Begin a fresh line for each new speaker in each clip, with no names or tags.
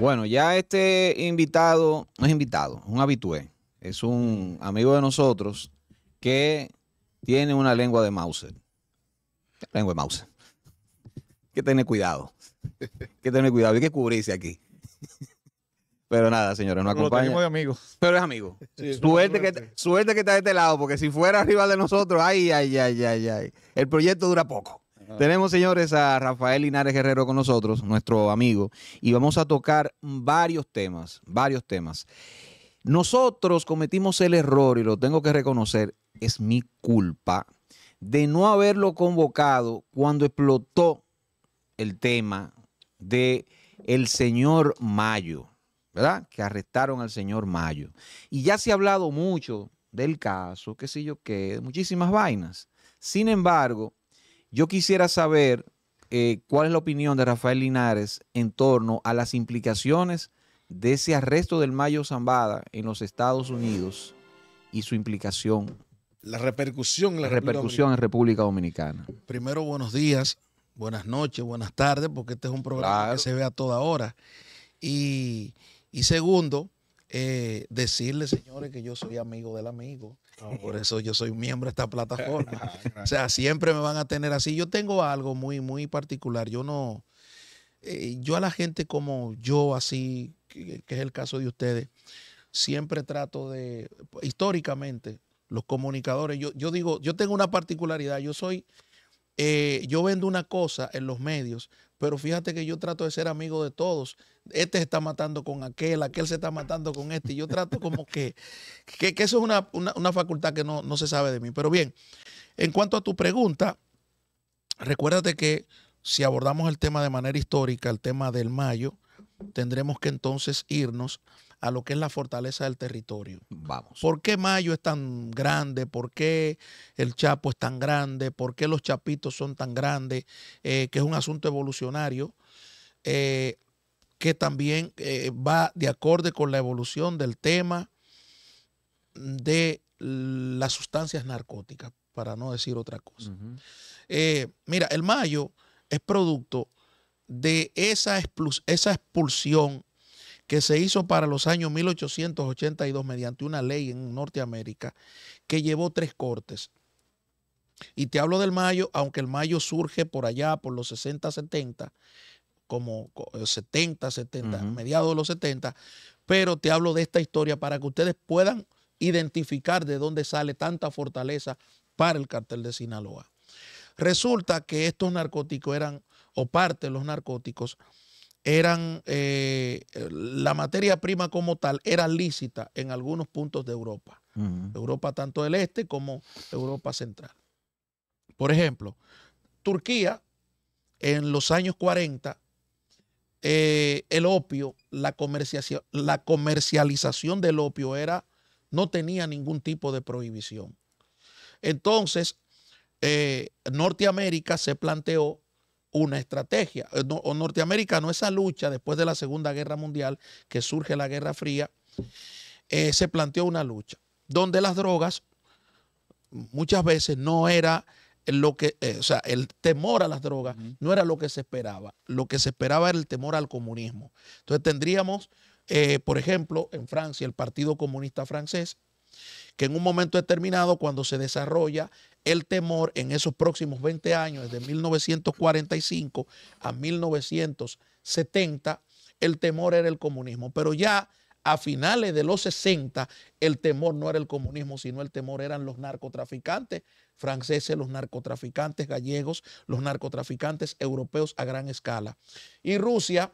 Bueno, ya este invitado, no es invitado, un habitué, es un amigo de nosotros que tiene una lengua de Mauser. Lengua de Mauser. que tener cuidado. que tener cuidado. Hay que cubrirse aquí. Pero nada, señores, no acompaña. Pero es amigo. suerte, que, suerte que está de este lado, porque si fuera arriba de nosotros, ay, ay, ay, ay, ay. El proyecto dura poco. Ah. Tenemos, señores, a Rafael Linares Guerrero con nosotros, nuestro amigo, y vamos a tocar varios temas, varios temas. Nosotros cometimos el error, y lo tengo que reconocer, es mi culpa, de no haberlo convocado cuando explotó el tema de el señor Mayo, ¿verdad? Que arrestaron al señor Mayo. Y ya se ha hablado mucho del caso, qué sé yo qué, muchísimas vainas. Sin embargo, yo quisiera saber eh, cuál es la opinión de Rafael Linares en torno a las implicaciones de ese arresto del Mayo Zambada en los Estados Unidos y su implicación.
La repercusión
en la, repercusión República en
República Dominicana.
Primero, buenos días, buenas noches, buenas tardes, porque este es un programa que se ve a toda hora. Y, segundo, eh, decirle, señores, que yo soy amigo del amigo. Por eso yo soy miembro de esta plataforma. Ah, o sea, siempre me van a tener así. Yo tengo algo muy, muy particular. Yo no, eh, yo a la gente como yo, así, que, es el caso de ustedes, siempre trato de, históricamente, los comunicadores, yo, digo, yo tengo una particularidad, yo soy, eh, yo vendo una cosa en los medios, pero fíjate que yo trato de ser amigo de todos. Este se está matando con aquel, aquel se está matando con este. Y yo trato como que, que, eso es una, facultad que no, no, se sabe de mí. Pero bien, en cuanto a tu pregunta, recuérdate que si abordamos el tema de manera histórica, el tema del mayo, tendremos que entonces irnos a lo que es la fortaleza del territorio. Vamos. ¿Por qué Mayo es tan grande? ¿Por qué el Chapo es tan grande? ¿Por qué los Chapitos son tan grandes? Eh, que es un asunto evolucionario. Eh, que también eh, va de acorde con la evolución del tema de las sustancias narcóticas, para no decir otra cosa. mira, el mayo es producto de esa expulsión que se hizo para los años 1882 mediante una ley en Norteamérica que llevó tres cortes. Y te hablo del mayo, aunque el mayo surge por allá, por los 60, 70, como 70, 70, eh, mediados de los 70, pero te hablo de esta historia para que ustedes puedan identificar de dónde sale tanta fortaleza para el cartel de Sinaloa. Resulta que estos narcóticos eran, o parte de los narcóticos, eran, eh, la materia prima como tal era lícita en algunos puntos de Europa. Europa tanto del este como Europa central. Por ejemplo, Turquía en los años 40, eh, el opio, la, comercialización, del opio era, no tenía ningún tipo de prohibición. Entonces, eh, Norteamérica se planteó una estrategia. Eh, o norteamericano, esa lucha después de la Segunda Guerra Mundial, que surge la Guerra Fría, eh, se planteó una lucha donde las drogas muchas veces no era lo que, eh, o sea, el temor a las drogas no era lo que se esperaba. Lo que se esperaba era el temor al comunismo. Entonces tendríamos, por ejemplo, en Francia, el Partido Comunista Francés, que en un momento determinado, cuando se desarrolla el temor en esos próximos 20 años, desde 1945 a 1970, el temor era el comunismo. Pero ya a finales de los 60, el temor no era el comunismo, sino el temor eran los narcotraficantes franceses, los narcotraficantes gallegos, los narcotraficantes europeos a gran escala. Y Rusia,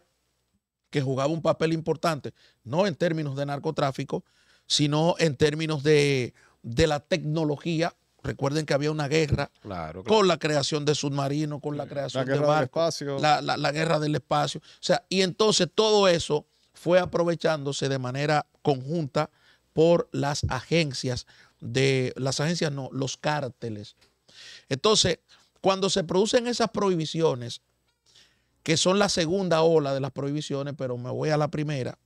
que jugaba un papel importante, no en términos de narcotráfico, sino en términos de, la tecnología. Recuerden que había una guerra con la creación de submarinos, con la creación de barcos, la, la, guerra del espacio. O sea, y entonces todo eso fue aprovechándose de manera conjunta por las agencias de las agencias no, los cárteles. Entonces, cuando se producen esas prohibiciones, que son la segunda ola de las prohibiciones, pero me voy a la primera,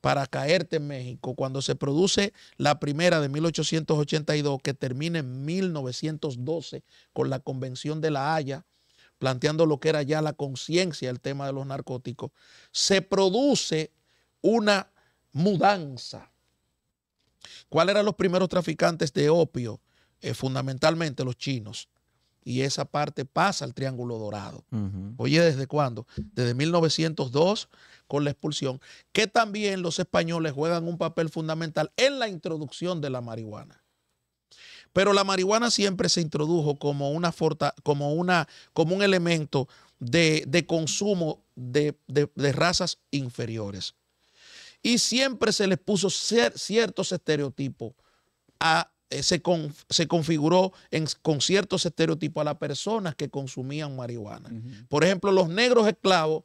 para caerte en México cuando se produce la primera de 1882 que termina en 1912 con la Convención de la Haya, planteando lo que era ya la conciencia, el tema de los narcóticos, se produce una mudanza. ¿Cuáles eran los primeros traficantes de opio? Eh, fundamentalmente los chinos y esa parte pasa al Triángulo Dorado. Oye, ¿desde cuándo? Desde 1902 con la expulsión, que también los españoles juegan un papel fundamental en la introducción de la marihuana. Pero la marihuana siempre se introdujo como, una como, un elemento de, consumo de, razas inferiores. Y siempre se les puso ciertos estereotipos a eh, se, configuró con ciertos estereotipos a las personas que consumían marihuana. Por ejemplo, los negros esclavos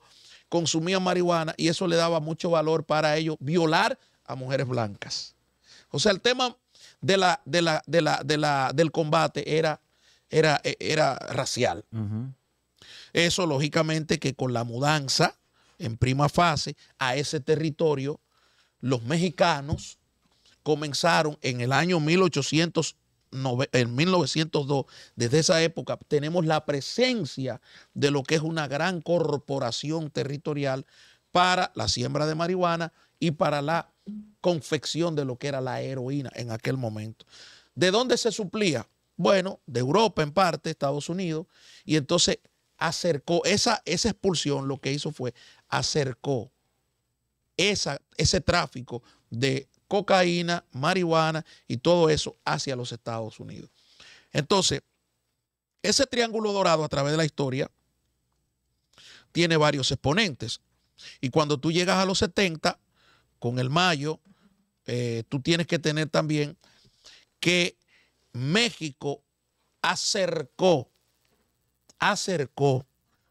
consumían marihuana y eso le daba mucho valor para ellos violar a mujeres blancas. O sea, el tema de la, del combate era, era, e, era racial. Eso, lógicamente, que con la mudanza en prima fase a ese territorio, los mexicanos comenzaron en el año 1800, en 1902. Desde esa época tenemos la presencia de lo que es una gran corporación territorial para la siembra de marihuana y para la confección de lo que era la heroína en aquel momento. ¿De dónde se suplía? Bueno, de Europa en parte, Estados Unidos, y entonces acercó, esa, esa expulsión lo que hizo fue acercó esa, ese tráfico de cocaína, marihuana y todo eso hacia los Estados Unidos. Entonces, ese triángulo dorado a través de la historia tiene varios exponentes. Y cuando tú llegas a los 70, con el mayo, eh, tú tienes que tener también que México acercó, acercó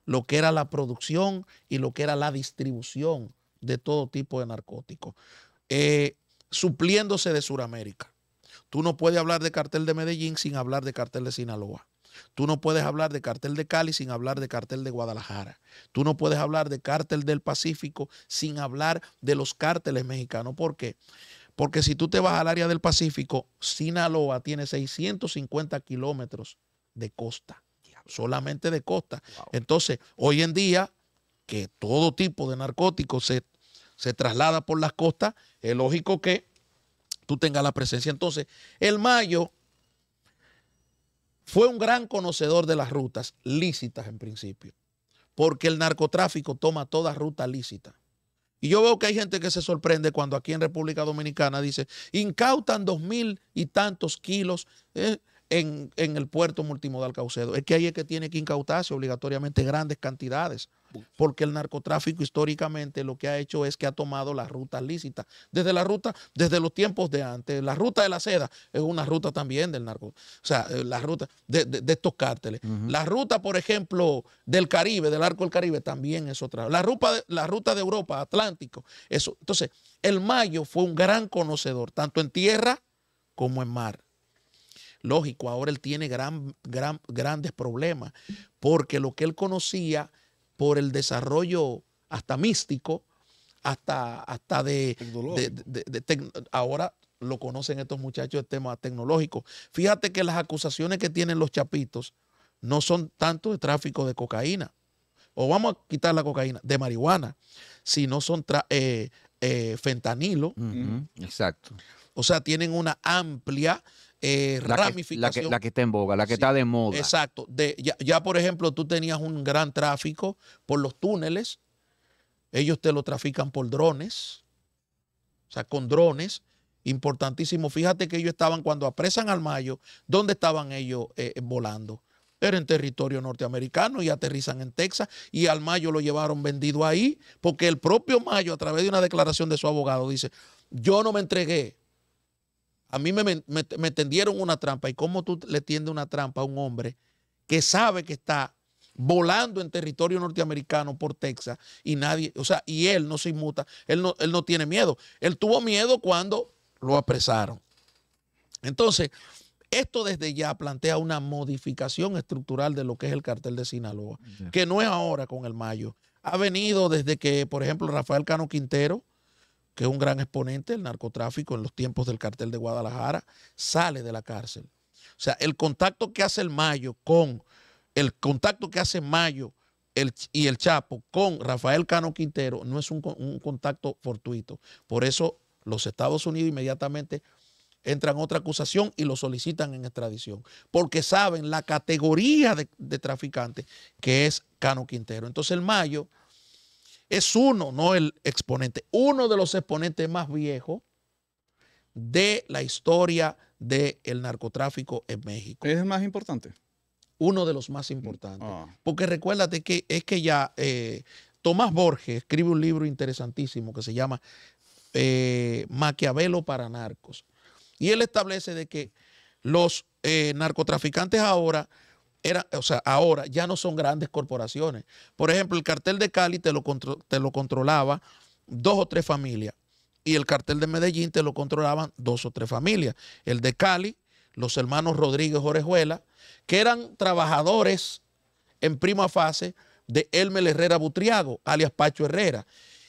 lo que era la producción y lo que era la distribución de todo tipo de narcóticos. Eh, supliéndose de Sudamérica. Tú no puedes hablar de cartel de Medellín sin hablar de cartel de Sinaloa. Tú no puedes hablar de cartel de Cali sin hablar de cartel de Guadalajara. Tú no puedes hablar de cartel del Pacífico sin hablar de los cárteles mexicanos. ¿Por qué? Porque si tú te vas al área del Pacífico, Sinaloa tiene 650 kilómetros de costa, solamente de costa. Entonces, hoy en día, que todo tipo de narcóticos se se traslada por las costas, es lógico que tú tengas la presencia. Entonces, el Mayo fue un gran conocedor de las rutas lícitas en principio, porque el narcotráfico toma toda ruta lícita. Y yo veo que hay gente que se sorprende cuando aquí en República Dominicana dice, incautan dos mil y tantos kilos eh, en, en el puerto multimodal Caucedo. Es que ahí es que tiene que incautarse obligatoriamente grandes cantidades porque el narcotráfico históricamente lo que ha hecho es que ha tomado las rutas lícitas. Desde la ruta, desde los tiempos de antes, la ruta de la seda es una ruta también del narco, o sea, eh, la ruta de, estos cárteles. La ruta, por ejemplo, del Caribe, del arco del Caribe, también es otra. La ruta, de, la ruta de Europa, Atlántico, eso. Entonces, el Mayo fue un gran conocedor, tanto en tierra como en mar. Lógico, ahora él tiene gran, gran, grandes problemas, porque lo que él conocía por el desarrollo hasta místico, hasta, hasta de, ahora lo conocen estos muchachos de temas tecnológicos. Fíjate que las acusaciones que tienen los chapitos no son tanto de tráfico de cocaína, o vamos a quitar la cocaína, de marihuana, sino son eh, eh, fentanilo. Exacto. O sea, tienen una amplia eh, la ramificación. Que, la, que, está en boga, la que está de moda. Exacto. De, ya, por ejemplo, tú tenías un gran tráfico por los túneles. Ellos te lo trafican por drones. O sea, con drones. Importantísimo. Fíjate que ellos estaban, cuando apresan al Mayo, ¿dónde estaban ellos eh, eh, volando? Era en territorio norteamericano y aterrizan en Texas. Y al Mayo lo llevaron vendido ahí, porque el propio Mayo, a través de una declaración de su abogado, dice: Yo no me entregué a mí me, tendieron una trampa. ¿Y cómo tú le tiendes una trampa a un hombre que sabe que está volando en territorio norteamericano por Texas y nadie, o sea, y él no se inmuta, él no, él no tiene miedo. Él tuvo miedo cuando lo apresaron. Entonces, esto desde ya plantea una modificación estructural de lo que es el cartel de Sinaloa, que no es ahora con el Mayo. Ha venido desde que, por ejemplo, Rafael Cano Quintero, que es un gran exponente del narcotráfico en los tiempos del cartel de Guadalajara, sale de la cárcel. O sea, el contacto que hace el Mayo con, el contacto que hace Mayo y el Chapo con Rafael Cano Quintero no es un, contacto fortuito. Por eso los Estados Unidos inmediatamente entran otra acusación y lo solicitan en extradición, porque saben la categoría de, de traficante que es Cano Quintero. Entonces el Mayo es uno, no el exponente, uno de los exponentes más viejos de la historia del narcotráfico en México. ¿Es el más importante? Uno de los más importantes. Ah. Porque recuérdate que es que ya eh, Tomás Borges escribe un libro interesantísimo que se llama eh, Maquiavelo para narcos. Y él establece de que los eh, narcotraficantes ahora o sea, ahora ya no son grandes corporaciones. Por ejemplo, el cartel de Cali te lo, te lo controlaba dos o tres familias y el cartel de Medellín te lo controlaban dos o tres familias. El de Cali, los hermanos Rodríguez Orejuela, que eran trabajadores en prima fase de Elmer Herrera Butriago, alias Pacho Herrera.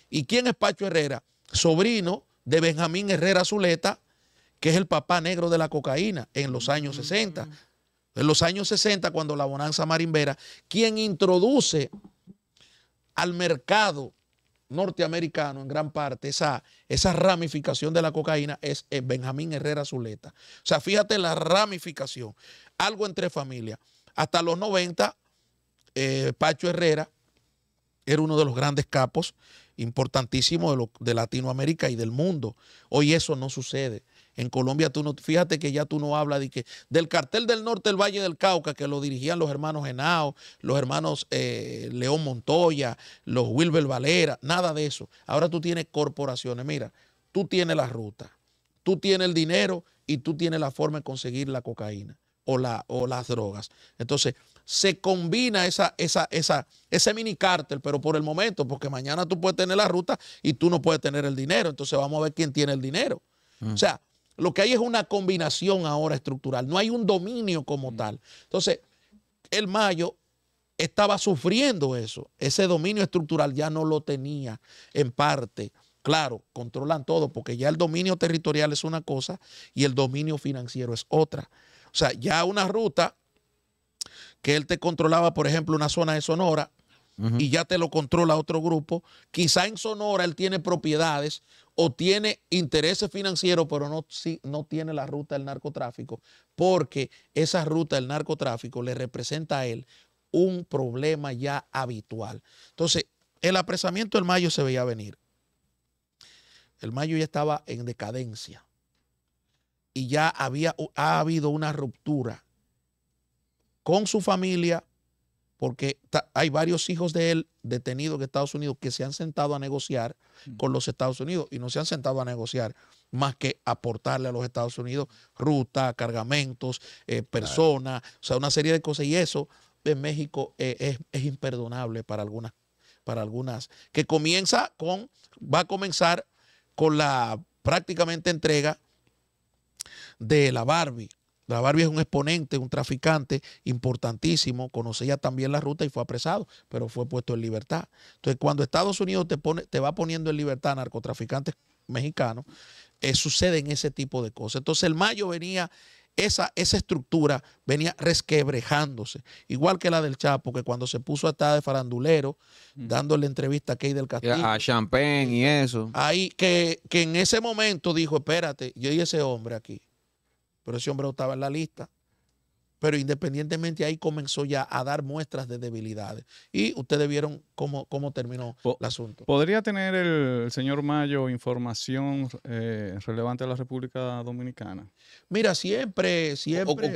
¿Y quién es Pacho Herrera? Sobrino de Benjamín Herrera Zuleta, que es el papá negro de la cocaína en los años 60. En los años 60, cuando la bonanza marimbera, quien introduce al mercado norteamericano en gran parte esa, esa ramificación de la cocaína es eh, Benjamín Herrera Zuleta. O sea, fíjate la ramificación, algo entre familias. Hasta los 90, eh, Pacho Herrera era uno de los grandes capos importantísimos de Latinoamérica y del mundo. Hoy eso no sucede. En Colombia tú no, fíjate que ya tú no hablas de que, del cartel del norte del Valle del Cauca que lo dirigían los hermanos Henao, los hermanos eh, León Montoya, los Wilber Valera, nada de eso. Ahora tú tienes corporaciones, mira, tú tienes la ruta, tú tienes el dinero y tú tienes la forma de conseguir la cocaína o, o las drogas. Entonces, se combina esa, esa, esa, ese mini cartel, pero por el momento, porque mañana tú puedes tener la ruta y tú no puedes tener el dinero. Entonces vamos a ver quién tiene el dinero. O mm. sea, lo que hay es una combinación ahora estructural, no hay un dominio como mm. tal. Entonces, el Mayo estaba sufriendo eso, ese dominio estructural ya no lo tenía en parte. Claro, controlan todo porque ya el dominio territorial es una cosa y el dominio financiero es otra. O sea, ya una ruta que él te controlaba, por ejemplo, una zona de Sonora, y ya te lo controla otro grupo. Quizá en Sonora él tiene propiedades, o tiene intereses financieros, pero no, no tiene la ruta del narcotráfico, porque esa ruta del narcotráfico le representa a él un problema ya habitual. Entonces, el apresamiento del Mayo se veía venir. El Mayo ya estaba en decadencia y ya había ha habido una ruptura con su familia, porque hay varios hijos de él detenidos en Estados Unidos que se han sentado a negociar mm. con los Estados Unidos y no se han sentado a negociar más que aportarle a los Estados Unidos ruta, cargamentos, eh, personas, o sea, una serie de cosas. Y eso en México eh, es, es, imperdonable para algunas, para algunas, que comienza con, va a comenzar con la prácticamente entrega de la Barbie la Barbie es un exponente, un traficante importantísimo, conocía también la ruta y fue apresado, pero fue puesto en libertad. Entonces, cuando Estados Unidos te, pone, te va poniendo en libertad a narcotraficantes mexicanos, eh, suceden ese tipo de cosas. Entonces, el mayo venía, esa, esa estructura venía resquebrejándose, igual que la del Chapo, que cuando se puso a estar de farandulero, dándole entrevista a Key del Castillo.
A Champagne y eso.
Ahí, que, que en ese momento dijo, espérate, yo y ese hombre aquí pero ese hombre estaba en la lista. Pero independientemente ahí comenzó ya a dar muestras de debilidades. Y ustedes vieron cómo, cómo terminó el asunto.
¿Podría tener el señor Mayo información eh, relevante
a la República Dominicana? Mira, siempre, siempre.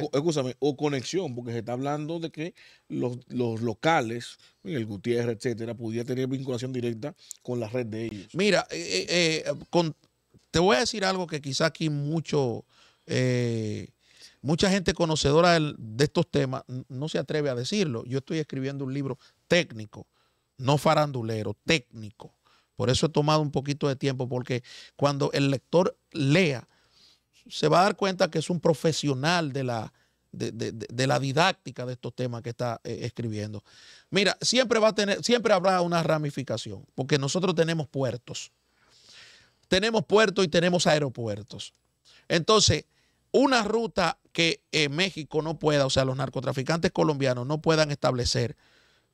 O, conexión, porque se está hablando de que los, los locales, el Gutiérrez, etcétera, pudiera tener vinculación directa con la red de ellos. Mira, eh, eh, te voy a decir algo que
quizás aquí mucho eh, mucha gente conocedora de estos temas no se atreve a decirlo. Yo estoy escribiendo un libro técnico, no farandulero, técnico. Por eso he tomado un poquito de tiempo, porque cuando el lector lea, se va a dar cuenta que es un profesional de la, de, la didáctica de estos temas que está eh, escribiendo. Mira, siempre va a tener, siempre habrá una ramificación, porque nosotros tenemos puertos. Tenemos puertos y tenemos aeropuertos. Entonces, una ruta que eh, México no pueda, o sea, los narcotraficantes colombianos no puedan establecer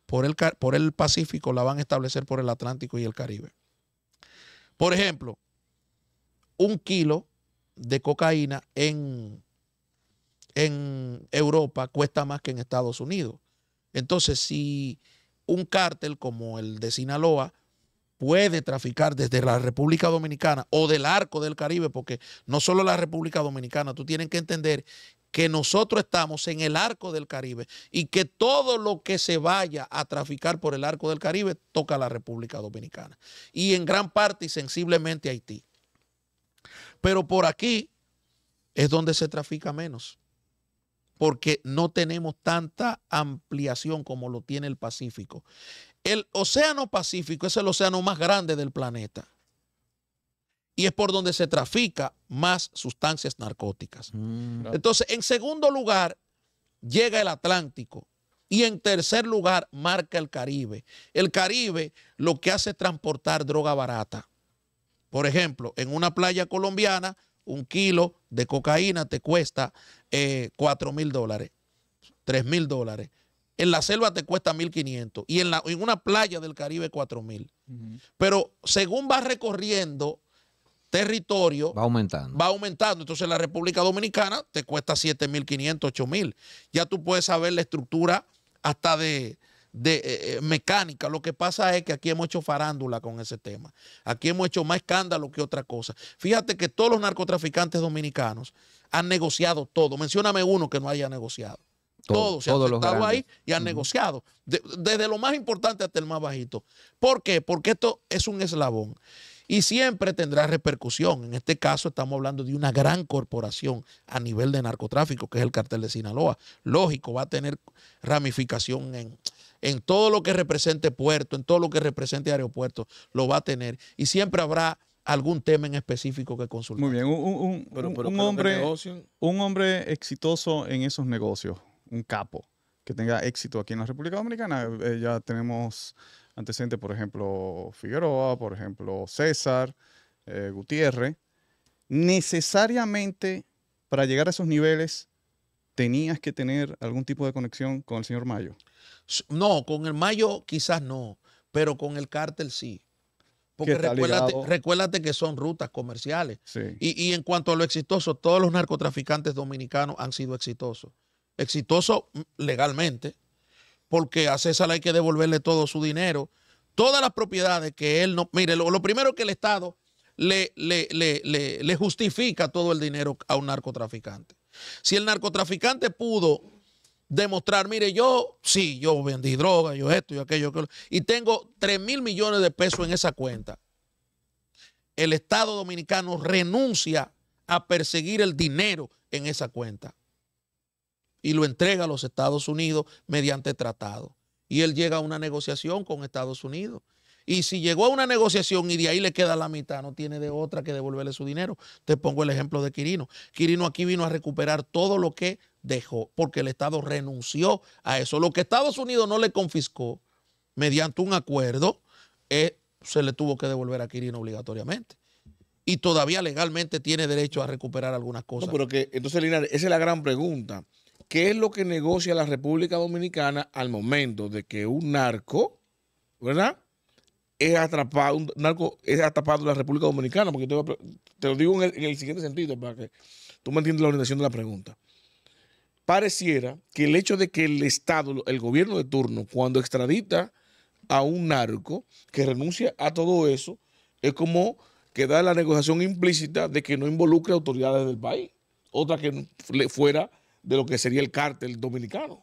por el, por el Pacífico, la van a establecer por el Atlántico y el Caribe. Por ejemplo, un kilo de cocaína en, en Europa cuesta más que en Estados Unidos. Entonces, si un cártel como el de Sinaloa puede traficar desde la República Dominicana o del arco del Caribe, porque no solo la República Dominicana, tú tienes que entender que nosotros estamos en el arco del Caribe y que todo lo que se vaya a traficar por el arco del Caribe toca a la República Dominicana y en gran parte y sensiblemente Haití. Pero por aquí es donde se trafica menos, porque no tenemos tanta ampliación como lo tiene el Pacífico. El Océano Pacífico es el océano más grande del planeta. Y es por donde se trafica más sustancias narcóticas. Mm. Entonces, en segundo lugar, llega el Atlántico. Y en tercer lugar, marca el Caribe. El Caribe lo que hace es transportar droga barata. Por ejemplo, en una playa colombiana, un kilo de cocaína te cuesta 4 eh, mil dólares, 3 mil dólares. En la selva te cuesta 1.500 y en, la, una playa del Caribe 4.000. Pero según vas recorriendo territorio... Va aumentando. Va aumentando. Entonces la República Dominicana te cuesta 7.500, 8.000. Ya tú puedes saber la estructura hasta de, eh, eh, mecánica. Lo que pasa es que aquí hemos hecho farándula con ese tema. Aquí hemos hecho más escándalo que otra cosa. Fíjate que todos los narcotraficantes dominicanos han negociado todo. Mencióname uno que no haya negociado.
Todos, se han estado ahí
y han negociado, desde lo más importante hasta el más bajito. ¿Por qué? Porque esto es un eslabón y siempre tendrá repercusión. En este caso estamos hablando de una gran corporación a nivel de narcotráfico, que es el cartel de Sinaloa. Lógico, va a tener ramificación en, todo lo que represente puerto, en todo lo que represente aeropuerto, lo va a tener. Y siempre habrá algún tema en específico que consultar. Muy bien,
un, un hombre exitoso en esos negocios, un capo que tenga éxito aquí en la República Dominicana. Eh, ya tenemos antecedentes, por ejemplo, Figueroa, por ejemplo, César, eh, Gutiérrez. Necesariamente, para llegar a esos niveles, tenías que tener algún tipo
de conexión con el señor Mayo. No, con el Mayo quizás no, pero con el cártel sí. Porque recuérdate, que son rutas comerciales. y en cuanto a lo exitoso, todos los narcotraficantes dominicanos han sido exitosos exitoso mm, legalmente, porque a César hay que devolverle todo su dinero, todas las propiedades que él no... Mire, lo, primero que el Estado le, justifica todo el dinero a un narcotraficante. Si el narcotraficante pudo demostrar, mire, yo sí, yo vendí droga, yo esto, yo aquello, aquello y tengo 3 mil millones de pesos en esa cuenta, el Estado dominicano renuncia a perseguir el dinero en esa cuenta y lo entrega a los Estados Unidos mediante tratado. Y él llega a una negociación con Estados Unidos. Y si llegó a una negociación y de ahí le queda la mitad, no tiene de otra que devolverle su dinero. Te pongo el ejemplo de Quirino. Quirino aquí vino a recuperar todo lo que dejó, porque el Estado renunció a eso. Lo que Estados Unidos no le confiscó mediante un acuerdo, eh, se le tuvo que devolver a Quirino obligatoriamente. Y todavía legalmente tiene derecho a recuperar algunas cosas. No,
pero que, entonces, Lina esa es la gran pregunta. ¿Qué es lo que negocia la República Dominicana al momento de que un narco, ¿verdad? Es atrapado, un narco es atrapado en la República Dominicana, porque te, lo digo en el, siguiente sentido para que tú me entiendas la orientación de la pregunta pareciera que el hecho de que el Estado, el gobierno de turno, cuando extradita a un narco que renuncia a todo eso, es como que da la negociación implícita de que no involucre autoridades del país, otra que fuera de lo que sería el cártel dominicano.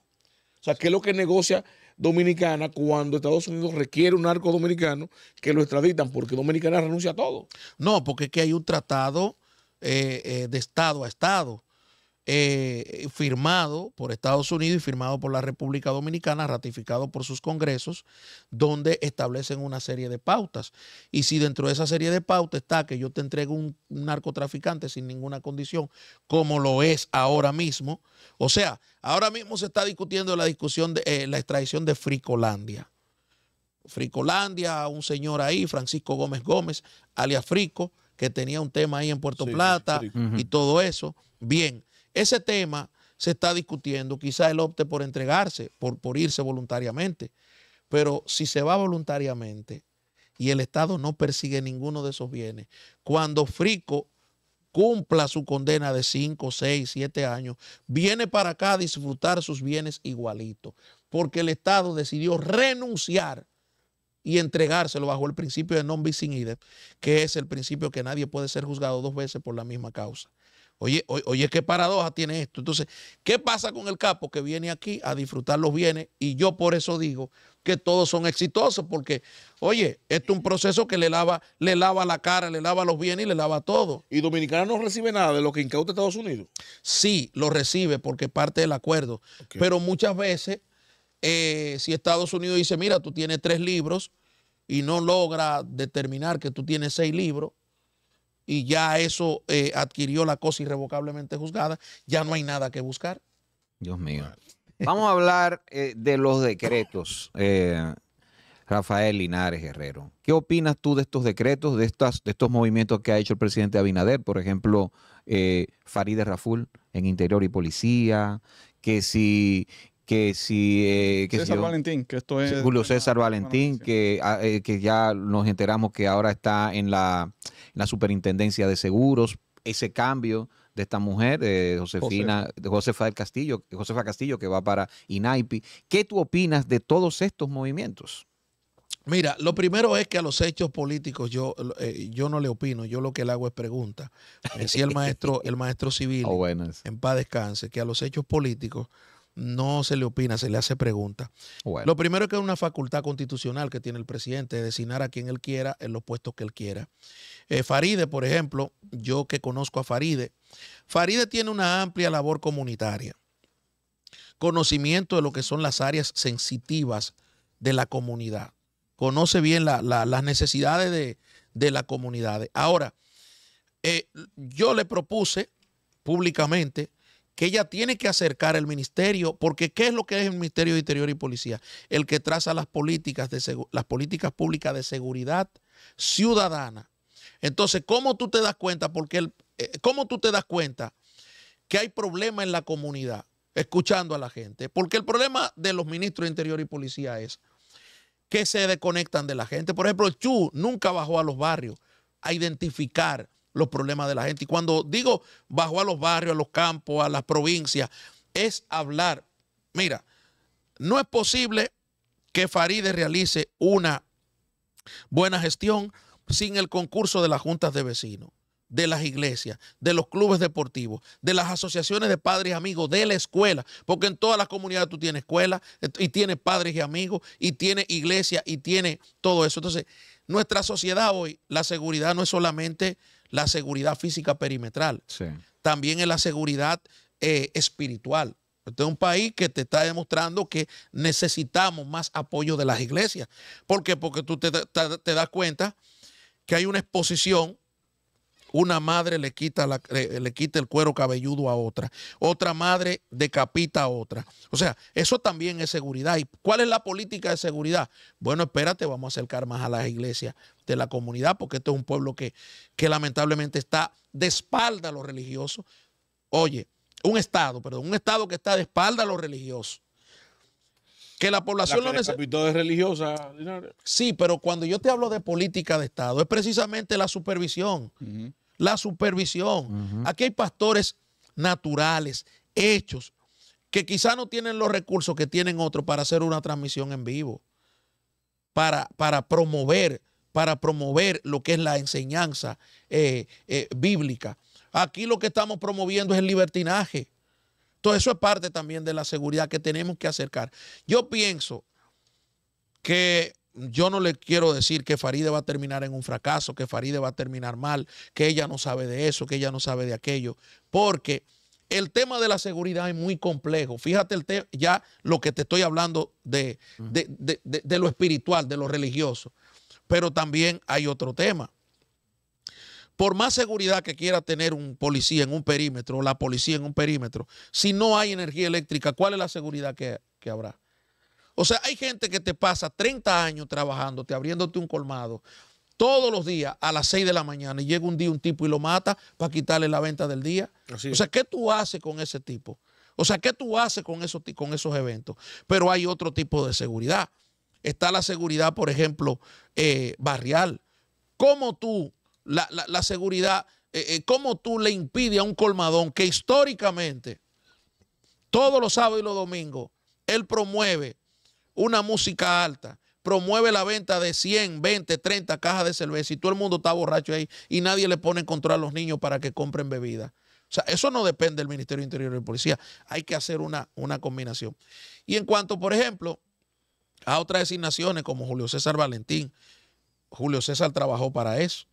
O sea, ¿qué es lo que negocia Dominicana cuando Estados Unidos requiere un arco dominicano que lo extraditan? Porque Dominicana renuncia a todo. No, porque es que hay un tratado
eh, eh, de Estado a Estado. Eh, firmado por Estados Unidos y firmado por la República Dominicana, ratificado por sus congresos, donde establecen una serie de pautas. Y si dentro de esa serie de pautas está que yo te entrego un, narcotraficante sin ninguna condición, como lo es ahora mismo, o sea, ahora mismo se está discutiendo la discusión de eh, la extradición de Fricolandia. Fricolandia, un señor ahí, Francisco Gómez Gómez, alias Frico, que tenía un tema ahí en Puerto Plata y todo eso. Bien, ese tema se está discutiendo, quizá él opte por entregarse, por, por irse voluntariamente, pero si se va voluntariamente y el Estado no persigue ninguno de esos bienes, cuando Frico cumpla su condena de 5, 6, 7 años, viene para acá a disfrutar sus bienes igualito, porque el Estado decidió renunciar y entregárselo bajo el principio de non bis in idem, que es el principio que nadie puede ser juzgado dos veces por la misma causa. Oye, oye, qué paradoja tiene esto. Entonces, ¿qué pasa con el capo que viene aquí a disfrutar los bienes? Y yo por eso digo que todos son exitosos, porque, oye, esto es un proceso que le lava, le lava la cara, le lava los bienes y le lava todo. ¿Y Dominicana no recibe nada de lo que incauta Estados Unidos? Sí, lo recibe porque parte del acuerdo. Pero muchas veces, eh, si Estados Unidos dice, mira, tú tienes tres libros y no logra determinar que tú tienes seis libros, y ya eso eh, adquirió la cosa irrevocablemente juzgada, ya no hay nada que buscar. Dios mío. Vamos
a hablar eh, de los decretos, eh, Rafael Linares Guerrero. ¿Qué opinas tú de estos decretos, de, estas, de estos movimientos que ha hecho el presidente Abinader? Por ejemplo, Farideh Raful en Interior y Policía, que si que si... Eh, César
Valentín, que esto es... Julio
César Valentín, ah, eh, que, ya nos enteramos que ahora está en la, superintendencia de seguros, ese cambio de esta mujer, eh, Josefina, Josefa del Castillo, Josefa Castillo, que va para
INAIPI. ¿Qué tú opinas de todos estos movimientos? Mira, lo primero es que a los hechos políticos yo, yo no le opino, yo lo que le hago es pregunta. si el maestro, el maestro oh, civil, en paz descanse, que a los hechos políticos no se le opina, se le hace pregunta. Lo primero es que es una facultad constitucional que tiene el presidente de designar a quien él quiera en los puestos que él quiera. Eh, Faride, por ejemplo, yo que conozco a Faride, Faride tiene una amplia labor comunitaria, conocimiento de lo que son las áreas sensitivas de la comunidad, conoce bien las necesidades de, de la comunidad. Ahora, eh, yo le propuse públicamente que ella tiene que acercar el ministerio, porque ¿qué es lo que es el Ministerio de Interior y Policía? El que traza las políticas, de las políticas públicas de seguridad ciudadana. Entonces, ¿cómo tú te das cuenta? Porque el, eh, ¿Cómo tú te das cuenta que hay problemas en la comunidad? Escuchando a la gente. Porque el problema de los ministros de Interior y Policía es que se desconectan de la gente. Por ejemplo, el Chu nunca bajó a los barrios a identificar los problemas de la gente. Y cuando digo bajo a los barrios, a los campos, a las provincias, es hablar. Mira, no es posible que Faride realice una buena gestión sin el concurso de las juntas de vecinos, de las iglesias, de los clubes deportivos, de las asociaciones de padres y amigos, de la escuela, porque en todas las comunidades tú tienes escuela y tienes padres y amigos y tienes iglesia y tienes todo eso. Entonces, nuestra sociedad hoy, la seguridad no es solamente la seguridad física perimetral, también en la seguridad eh, espiritual. Este es un país que te está demostrando que necesitamos más apoyo de las iglesias. ¿Por qué? Porque tú te das cuenta que hay una exposición una madre le quita, le, quita el cuero cabelludo a otra, otra madre decapita a otra. O sea, eso también es seguridad. ¿Y cuál es la política de seguridad? Bueno, espérate, vamos a acercar más a las iglesias de la comunidad, porque esto es un pueblo que, lamentablemente está de espalda a los religiosos. Oye, un Estado, perdón, un Estado que está de espalda a los religiosos.
Que la población no necesita. es religiosa.
Sí, pero cuando yo te hablo de política de Estado, es precisamente la supervisión la supervisión. Aquí hay pastores naturales, hechos, que quizá no tienen los recursos que tienen otros para hacer una transmisión en vivo, para, para promover, para promover lo que es la enseñanza eh, eh, bíblica. Aquí lo que estamos promoviendo es el libertinaje. Todo eso es parte también de la seguridad que tenemos que acercar. Yo pienso que yo no le quiero decir que Faride va a terminar en un fracaso, que Faride va a terminar mal, que ella no sabe de eso, que ella no sabe de aquello, porque el tema de la seguridad es muy complejo. Fíjate ya lo que te estoy hablando de, de, de, lo espiritual, de lo religioso, pero también hay otro tema. Por más seguridad que quiera tener un policía en un perímetro, la policía en un perímetro, si no hay energía eléctrica, ¿cuál es la seguridad que, que habrá? O sea, hay gente que te pasa 30 años trabajándote, abriéndote un colmado todos los días a las 6 de la mañana y llega un día un tipo y lo mata para quitarle la venta del día. o sea, ¿qué tú haces con ese tipo? O sea, ¿qué tú haces con esos, con esos eventos? Pero hay otro tipo de seguridad. Está la seguridad, por ejemplo, eh, barrial. ¿Cómo tú, la, seguridad, eh, eh, cómo tú le impides a un colmadón que históricamente, todos los sábados y los domingos, él promueve una música alta, promueve la venta de 100, 20, 30 cajas de cerveza y todo el mundo está borracho ahí y nadie le pone en control a los niños para que compren bebida. O sea, eso no depende del Ministerio Interior y Policía. Hay que hacer una, una combinación. Y en cuanto, por ejemplo, a otras designaciones como Julio César Valentín, Julio César trabajó para eso.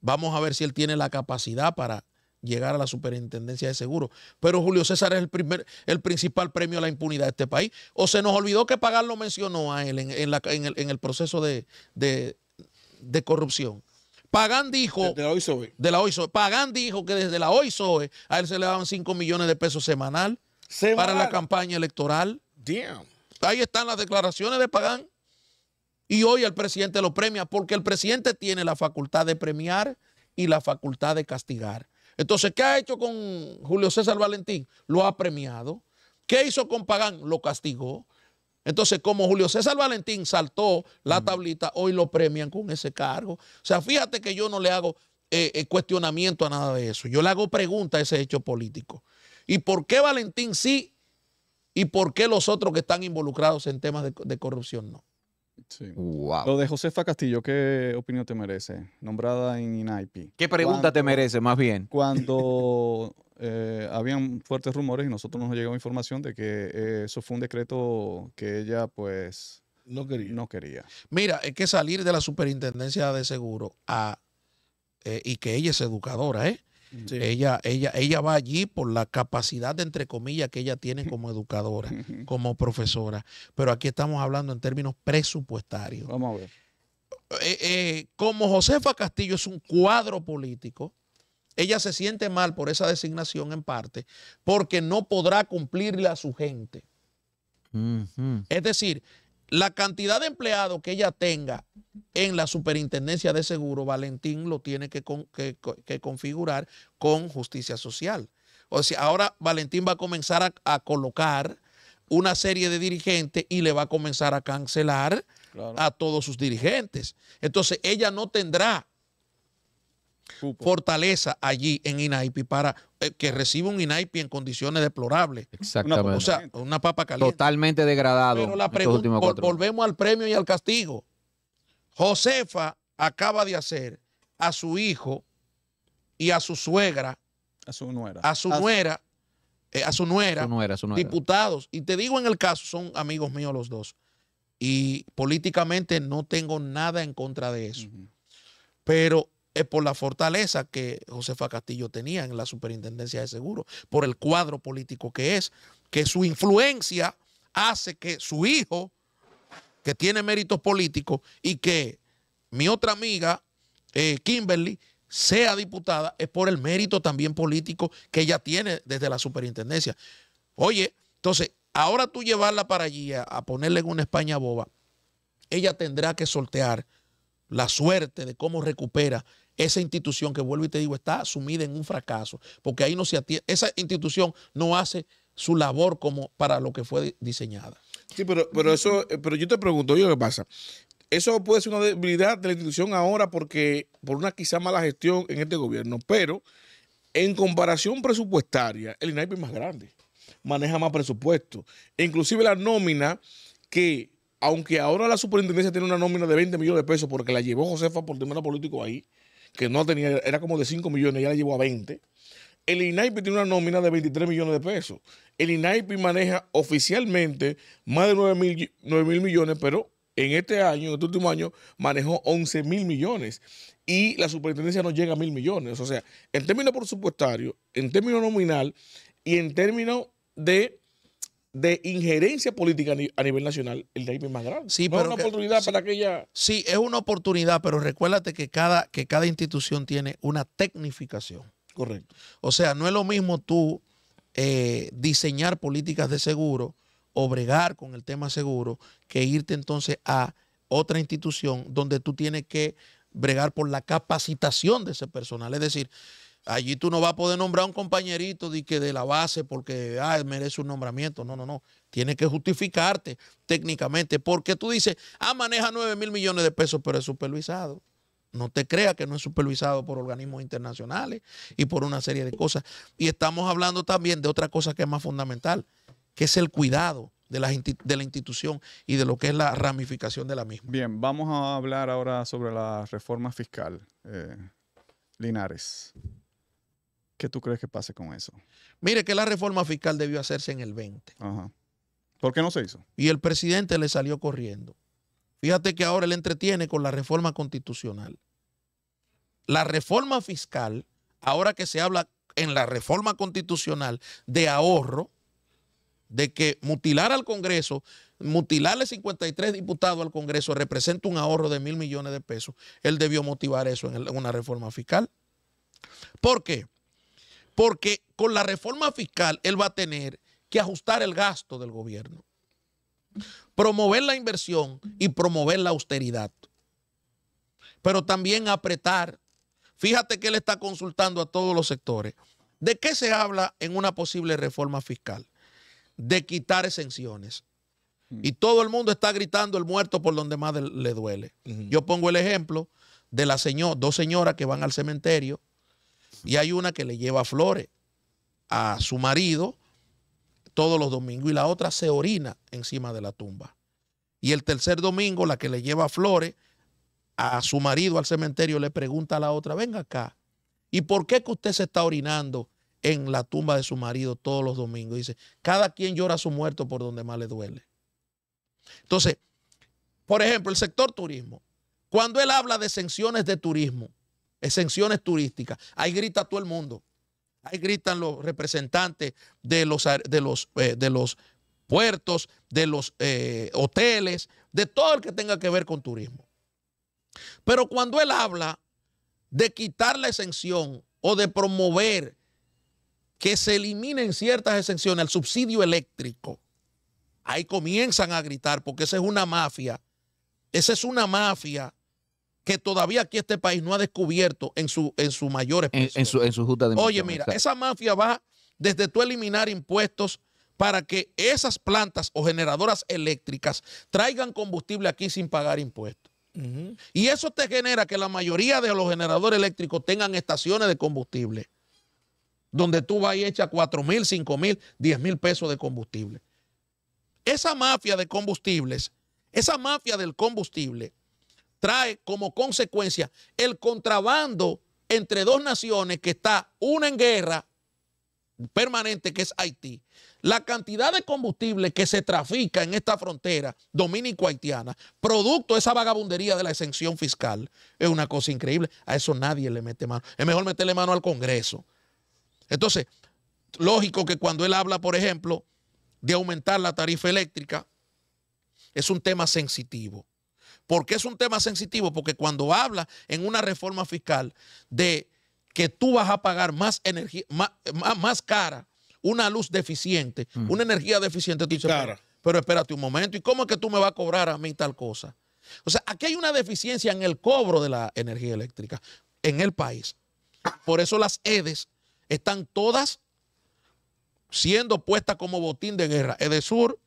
Vamos a ver si él tiene la capacidad para llegar a la superintendencia de seguros. Pero Julio César es el, primer, el principal premio a la impunidad de este país. O se nos olvidó que Pagán lo mencionó a él en, el, proceso de, corrupción. Pagán dijo. De la OISOE. E. Pagán dijo que desde la OISOE a él se le daban 5 millones de pesos semanal, para la campaña electoral. Ahí están las declaraciones de Pagán. Y hoy el presidente lo premia porque el presidente tiene la facultad de premiar y la facultad de castigar. Entonces, ¿qué ha hecho con Julio César Valentín? Lo ha premiado. ¿Qué hizo con Pagán? Lo castigó. Entonces, como Julio César Valentín saltó la tablita, hoy lo premian con ese cargo. O sea, fíjate que yo no le hago eh, eh, cuestionamiento a nada de eso. Yo le hago pregunta a ese hecho político. ¿Y por qué Valentín sí? ¿Y por qué los otros que están involucrados en temas de corrupción no?
Lo
de Josefa Castillo,
¿qué opinión te merece? Nombrada
en INAIPI.
¿Qué
pregunta
te merece, más bien?
Cuando eh, habían fuertes rumores y nosotros nos llegó información de que eh, eso fue un
decreto que ella, pues. No quería.
Mira, es que salir de la superintendencia de seguro
a. Eh, y que ella es educadora, ¿eh? Ella,
ella, ella va allí por la capacidad, de, entre comillas, que ella tiene como educadora, como profesora. Pero aquí estamos hablando en términos presupuestarios. Vamos a ver. Eh, eh, como Josefa Castillo es un cuadro político, ella se siente mal por esa designación en parte, porque no podrá cumplirle a su gente. Es decir, la cantidad de empleados que ella tenga en la Superintendencia de Seguro, Valentín lo tiene que, configurar con justicia social. O sea, ahora Valentín va a comenzar a, colocar una serie de dirigentes y le va a comenzar a cancelar a todos sus dirigentes. Entonces, ella no tendrá fortaleza allí en INAIPI para eh, que reciba un INAIPI en condiciones deplorables.
Exactamente. o sea,
una papa caliente. Totalmente degradado. Pero la pregunta, volvemos al premio y al castigo. Josefa acaba de hacer a su hijo y a su suegra, a su nuera, a su, nuera, eh, a su nuera, diputados. Y te digo en el caso, son amigos míos los dos. Y políticamente no tengo nada en contra de eso. Pero es por la fortaleza que Josefa Castillo tenía en la superintendencia de seguros, por el cuadro político que es, que su influencia hace que su hijo que tiene méritos políticos y que mi otra amiga, eh, Kimberly, sea diputada, es por el mérito también político que ella tiene desde la superintendencia. Oye, entonces, ahora tú llevarla para allí a, ponerle en una España boba, ella tendrá que sortear la suerte de cómo recupera esa institución que vuelvo y te digo está sumida en un fracaso, porque ahí no se esa institución no hace su labor como para lo que fue diseñada.
Sí, pero, pero eso, eh, pero yo te pregunto, yo qué pasa. Eso puede ser una debilidad de la institución ahora porque por una quizá mala gestión en este gobierno, pero en comparación presupuestaria, el INAIP es más grande, maneja más presupuesto. E inclusive la nómina que, aunque ahora la superintendencia tiene una nómina de 20 millones de pesos porque la llevó Josefa por tema político ahí, que no tenía, era como de 5 millones, ya la llevó a 20 el INAIPI tiene una nómina de 23 millones de pesos. El INAIPI maneja oficialmente más de 9 mil, millones, pero en este año, en este último año, manejó 11 mil millones y la superintendencia no llega a mil millones. O sea, en términos presupuestarios, en términos nominal y en términos de, de injerencia política a nivel nacional, el INAIPI es más grande. Sí, no pero es una oportunidad para aquella. Sí, es una oportunidad,
pero recuérdate que cada, que cada institución tiene una tecnificación. Correcto. O sea, no es lo mismo tú eh, diseñar políticas de seguro o bregar con el tema seguro que irte entonces a otra institución donde tú tienes que bregar por la capacitación de ese personal. Es decir, allí tú no vas a poder nombrar a un compañerito de, que de la base porque ah, merece un nombramiento. No, no, no. Tienes que justificarte técnicamente porque tú dices, ah, maneja 9 mil millones de pesos, pero es supervisado. No te creas que no es supervisado por organismos internacionales y por una serie de cosas. Y estamos hablando también de otra cosa que es más fundamental, que es el cuidado de la, de la institución y de lo que es la ramificación de la misma.
Bien, vamos a hablar ahora sobre la reforma fiscal, eh, Linares. ¿Qué tú crees
que pase con eso? Mire que la reforma fiscal debió hacerse en el 20. Ajá. ¿Por qué no se hizo? Y el presidente le salió corriendo. Fíjate que ahora él entretiene con la reforma constitucional. La reforma fiscal, ahora que se habla en la reforma constitucional de ahorro, de que mutilar al Congreso, mutilarle 53 diputados al Congreso representa un ahorro de mil millones de pesos, él debió motivar eso en una reforma fiscal. ¿Por qué? Porque con la reforma fiscal él va a tener que ajustar el gasto del gobierno promover la inversión y promover la austeridad. Pero también apretar. Fíjate que él está consultando a todos los sectores. ¿De qué se habla en una posible reforma fiscal? De quitar exenciones. Y todo el mundo está gritando el muerto por donde más le duele. Yo pongo el ejemplo de la señor, dos señoras que van al cementerio y hay una que le lleva flores a su marido todos los domingos y la otra se orina encima de la tumba. Y el tercer domingo, la que le lleva flores a su marido al cementerio, le pregunta a la otra, venga acá, ¿y por qué que usted se está orinando en la tumba de su marido todos los domingos? dice, cada quien llora a su muerto por donde más le duele. Entonces, por ejemplo, el sector turismo, cuando él habla de exenciones de turismo, exenciones turísticas, ahí grita todo el mundo. Ahí gritan los representantes de los, de los, eh, de los puertos, de los eh, hoteles, de todo el que tenga que ver con turismo. Pero cuando él habla de quitar la exención o de promover que se eliminen ciertas exenciones al subsidio eléctrico, ahí comienzan a gritar porque esa es una mafia. Esa es una mafia que todavía aquí este país no ha descubierto en su, en su mayor En, su, Oye, mira, esa mafia va desde tú eliminar impuestos para que esas plantas o generadoras eléctricas traigan combustible aquí sin pagar impuestos. Y eso te genera que la mayoría de los generadores eléctricos tengan estaciones de combustible, donde tú vas y echas 4 mil, 5 mil, 10 mil pesos de combustible. Esa mafia de combustibles, esa mafia del combustible, trae como consecuencia el contrabando entre dos naciones que está una en guerra permanente, que es Haití. La cantidad de combustible que se trafica en esta frontera dominico-haitiana, producto de esa vagabundería de la exención fiscal, es una cosa increíble. A eso nadie le mete mano. Es mejor meterle mano al Congreso. Entonces, lógico que cuando él habla, por ejemplo, de aumentar la tarifa eléctrica, es un tema sensitivo. Porque es un tema sensitivo? Porque cuando habla en una reforma fiscal de que tú vas a pagar más energía, más, cara, una luz deficiente, mm. una energía deficiente, tú dices, Pero, pero espérate un momento, ¿y cómo es que tú me vas a cobrar a mí tal cosa? O sea, aquí hay una deficiencia en el cobro de la energía eléctrica en el país. Por eso las EDES están todas siendo puestas como botín de guerra. EDESUR,